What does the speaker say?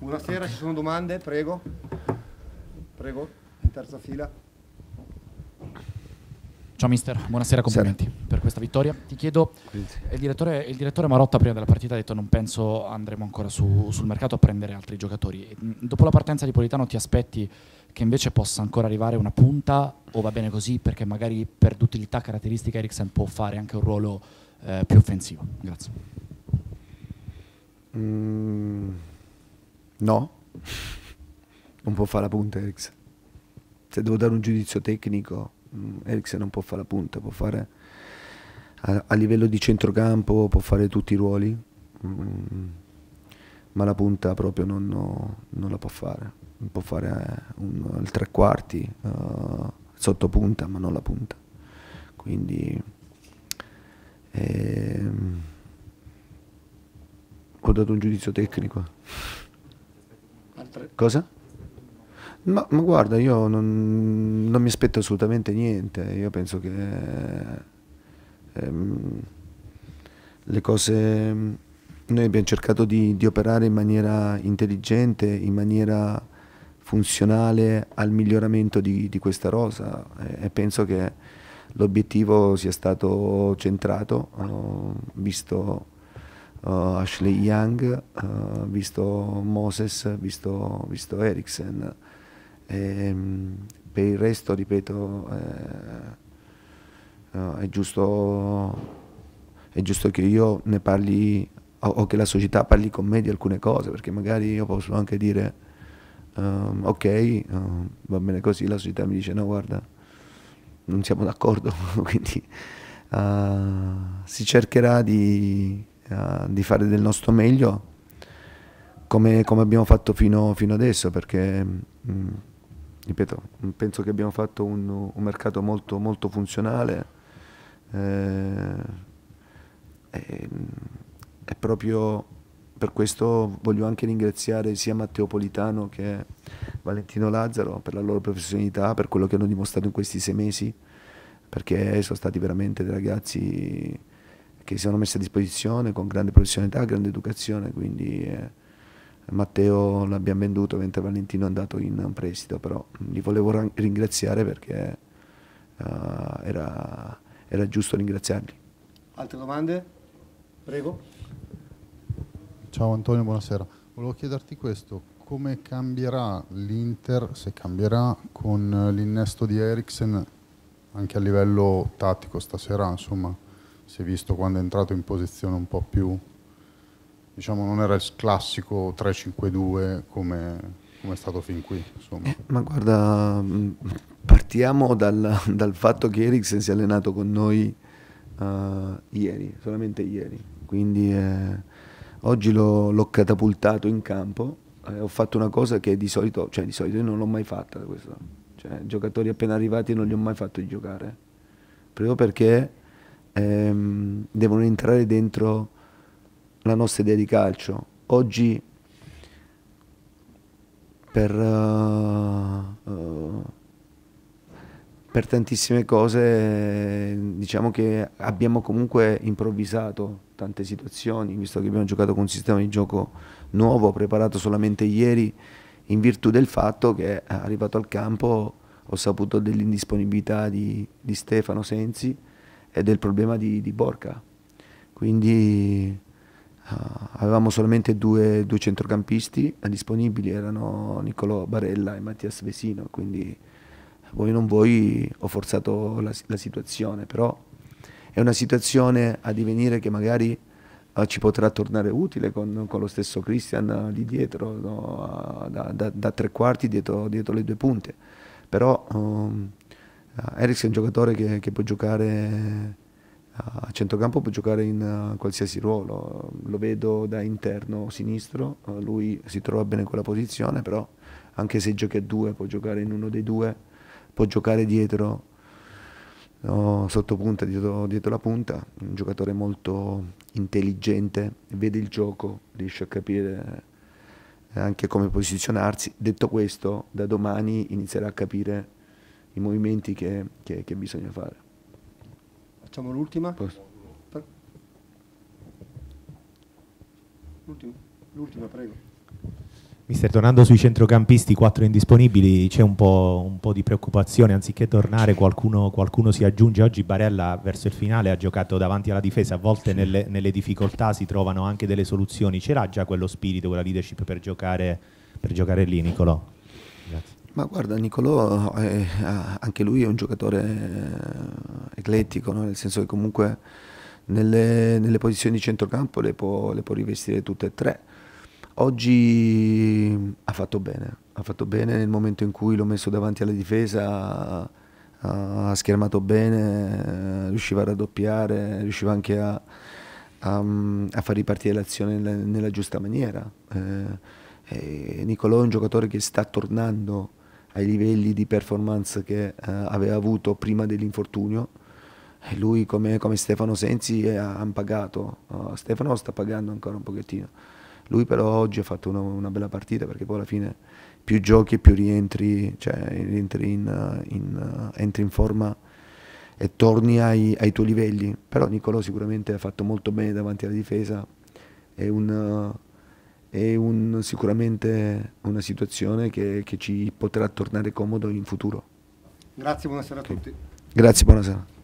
Buonasera, ci sono domande? Prego. Prego, in terza fila. Ciao mister, buonasera, complimenti Sera. per questa vittoria. Ti chiedo, il direttore, il direttore, Marotta prima della partita ha detto non penso andremo ancora su, sul mercato a prendere altri giocatori. Dopo la partenza di Politano ti aspetti che invece possa ancora arrivare una punta o va bene così perché magari per d'utilità caratteristica Eriksen può fare anche un ruolo eh, più offensivo? Grazie. Mm. No, non può fare la punta Eriksen. Se devo dare un giudizio tecnico, mm, Eriksen non può fare la punta, può fare a, a livello di centrocampo, può fare tutti i ruoli, mm, ma la punta proprio non, no, non, la può fare. Può fare eh, un, il tre quarti, uh, punta, ma non la punta. Quindi... Eh, ho dato un giudizio tecnico. Cosa? Ma, ma guarda, io non, non, mi aspetto assolutamente niente, io penso che ehm, le cose, noi abbiamo cercato di, di operare in maniera intelligente, in maniera funzionale al miglioramento di, di questa rosa e, e penso che l'obiettivo sia stato centrato, visto uh, Ashley Young, uh, visto Moses, visto, visto Eriksen. E, um, per il resto, ripeto, eh, uh, è, giusto, è, giusto, che io ne parli o, o, che la società parli con me di alcune cose, perché magari io posso anche dire um, ok, ehm, va bene così, la società mi dice no guarda, non siamo d'accordo, quindi si cercherà di uh, di fare del nostro meglio come, come abbiamo fatto fino, fino adesso perché mh, mm, ripeto penso che abbiamo fatto un, un mercato molto, molto funzionale eh, e, e proprio per questo voglio anche ringraziare sia Matteo Politano che Valentino Lazzaro per la loro professionalità, per quello che hanno dimostrato in questi sei mesi, perché sono stati veramente dei ragazzi che si sono messi a disposizione con grande professionalità, grande educazione, quindi eh, Matteo l'abbiamo venduto mentre Valentino è andato in prestito, però li volevo ringraziare perché eh, era, era giusto ringraziarli. Altre domande? Prego. Ciao Antonio, buonasera. Volevo chiederti questo, come cambierà l'Inter, se cambierà, con l'innesto di Eriksen anche a livello tattico stasera, insomma? si è visto quando è entrato in posizione un po' più, diciamo non era il classico 3-5-2 come come è stato fin qui. Eh, ma guarda, mm, partiamo dal, dal, fatto che Eriksen si è allenato con noi uh, ieri, solamente ieri, quindi eh, oggi l'ho, catapultato in campo eh, ho fatto una cosa che di solito, cioè di solito io non l'ho mai fatta, questo. Cioè, giocatori appena arrivati non li ho mai fatti giocare, proprio perché ehm, devono entrare dentro la nostra idea di calcio. Oggi per, uh, uh, per tantissime cose diciamo che abbiamo comunque improvvisato tante situazioni, visto che abbiamo giocato con un sistema di gioco nuovo, preparato solamente ieri, in virtù del fatto che eh, arrivato al campo ho saputo dell'indisponibilità di, di Stefano Sensi, e del problema di, di Borca. Quindi uh, avevamo solamente due, due, centrocampisti disponibili, erano Niccolò Barella e Mattias Vesino, quindi voi non voi ho forzato la, la situazione, però è una situazione a divenire che magari eh, ci potrà tornare utile con, con lo stesso Christian lì dietro, no? da, da, da, tre quarti dietro, dietro, le due punte. Però um, Uh, ah, Eriks è un giocatore che, che può giocare ah, a centrocampo può giocare in ah, qualsiasi ruolo, lo vedo da interno sinistro, lui si trova bene in quella posizione, però anche se giochi a due può giocare in uno dei due, può giocare dietro, no, sotto punta, dietro, dietro, la punta, un giocatore molto intelligente, vede il gioco, riesce a capire eh, anche come posizionarsi. Detto questo, da domani inizierà a capire i movimenti che, che, che bisogna fare. Facciamo l'ultima? L'ultima, l'ultima, prego. Mister, tornando sui centrocampisti, quattro indisponibili, c'è un, un po', di preoccupazione, anziché tornare qualcuno, qualcuno, si aggiunge, oggi Barella verso il finale ha giocato davanti alla difesa, a volte nelle, nelle difficoltà si trovano anche delle soluzioni, c'era già quello spirito, quella leadership per giocare, per giocare lì Nicolò? Grazie. Ma guarda, Nicolò, eh, eh, anche lui è un giocatore eh, eclettico, no? nel senso che comunque nelle, nelle posizioni di centrocampo le può, le può, rivestire tutte e tre. Oggi ha fatto bene, ha fatto bene nel momento in cui l'ho messo davanti alla difesa, ha schermato bene, eh, riusciva a raddoppiare, riusciva anche a, a, a far ripartire l'azione nella, nella, giusta maniera. Eh, Nicolò è un giocatore che sta tornando ai livelli di performance che eh, aveva avuto prima dell'infortunio. E lui come, come, Stefano Sensi eh, ha, pagato, uh, Stefano sta pagando ancora un pochettino. Lui però oggi ha fatto una, una, bella partita perché poi alla fine più giochi e più rientri, cioè rientri in, in, uh, entri in forma e torni ai, ai, tuoi livelli. Però Niccolò sicuramente ha fatto molto bene davanti alla difesa, è un, uh, è un, sicuramente una situazione che, che, ci potrà tornare comodo in futuro. Grazie, buonasera a tutti. Grazie, buonasera.